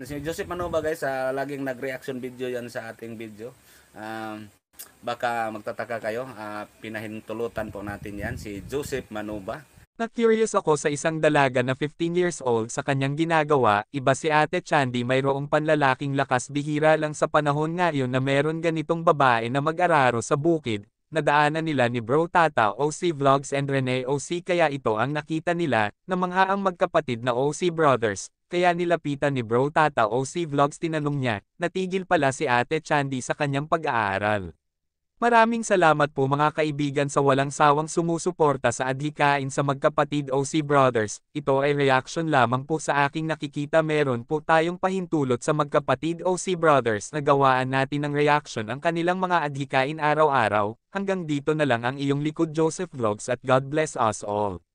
Si Joseph Manuba guys, uh, laging nag-reaction video yan sa ating video. Um, baka magtataka kayo, uh, pinahintulutan po natin yan, si Joseph Manuba. Na-curious ako sa isang dalaga na 15 years old sa kanyang ginagawa, iba si Ate Chandy mayroong panlalaking lakas bihira lang sa panahon ngayon na meron ganitong babae na mag-araro sa bukid, nadaanan nila ni Bro Tata OC Vlogs and Rene OC kaya ito ang nakita nila na mga ang magkapatid na OC Brothers, kaya nilapitan ni bro tata OC Vlogs tinanong niya, natigil pala si ate Chandy sa kanyang pag-aaral. Maraming salamat po mga kaibigan sa walang sawang sumusuporta sa adlikain sa magkapatid OC Brothers, ito ay reaction lamang po sa aking nakikita meron po tayong pahintulot sa magkapatid OC Brothers na gawaan natin ng reaction ang kanilang mga adlikain araw-araw, hanggang dito na lang ang iyong likod Joseph Vlogs at God bless us all.